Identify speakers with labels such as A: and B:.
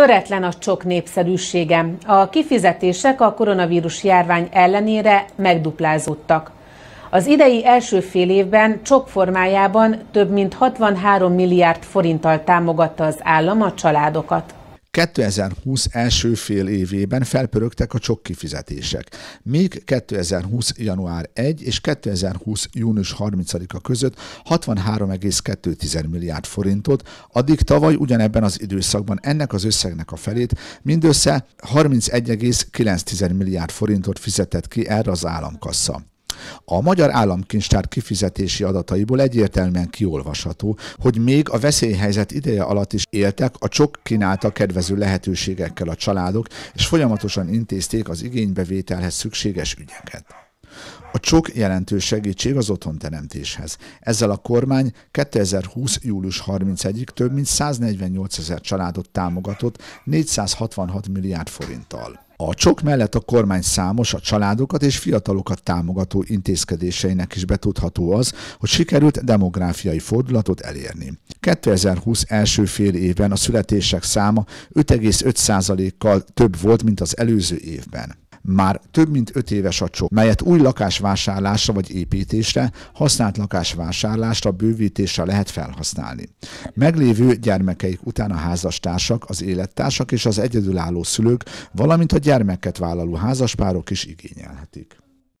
A: Töretlen a csok népszerűsége. A kifizetések a koronavírus járvány ellenére megduplázódtak. Az idei első fél évben csok formájában több mint 63 milliárd forinttal támogatta az állam a családokat.
B: 2020 első fél évében felpörögtek a csokkifizetések. kifizetések, míg 2020. január 1 és 2020. június 30-a között 63,2 milliárd forintot, addig tavaly ugyanebben az időszakban ennek az összegnek a felét mindössze 31,9 milliárd forintot fizetett ki erre az államkassa. A magyar államkincstár kifizetési adataiból egyértelműen kiolvasható, hogy még a veszélyhelyzet ideje alatt is éltek a csok kínálta kedvező lehetőségekkel a családok, és folyamatosan intézték az igénybevételhez szükséges ügyeket. A csok jelentős segítség az otthonteremtéshez. Ezzel a kormány 2020. július 31-ig több mint 148 ezer családot támogatott 466 milliárd forinttal. A csok mellett a kormány számos a családokat és fiatalokat támogató intézkedéseinek is betudható az, hogy sikerült demográfiai fordulatot elérni. 2020 első fél évben a születések száma 5,5%-kal több volt, mint az előző évben. Már több mint öt éves a csomag, melyet új lakásvásárlásra vagy építésre, használt lakásvásárlásra, bővítésre lehet felhasználni. Meglévő gyermekeik után a házastársak, az élettársak és az egyedülálló szülők, valamint a gyermeket vállaló házaspárok is igényelhetik.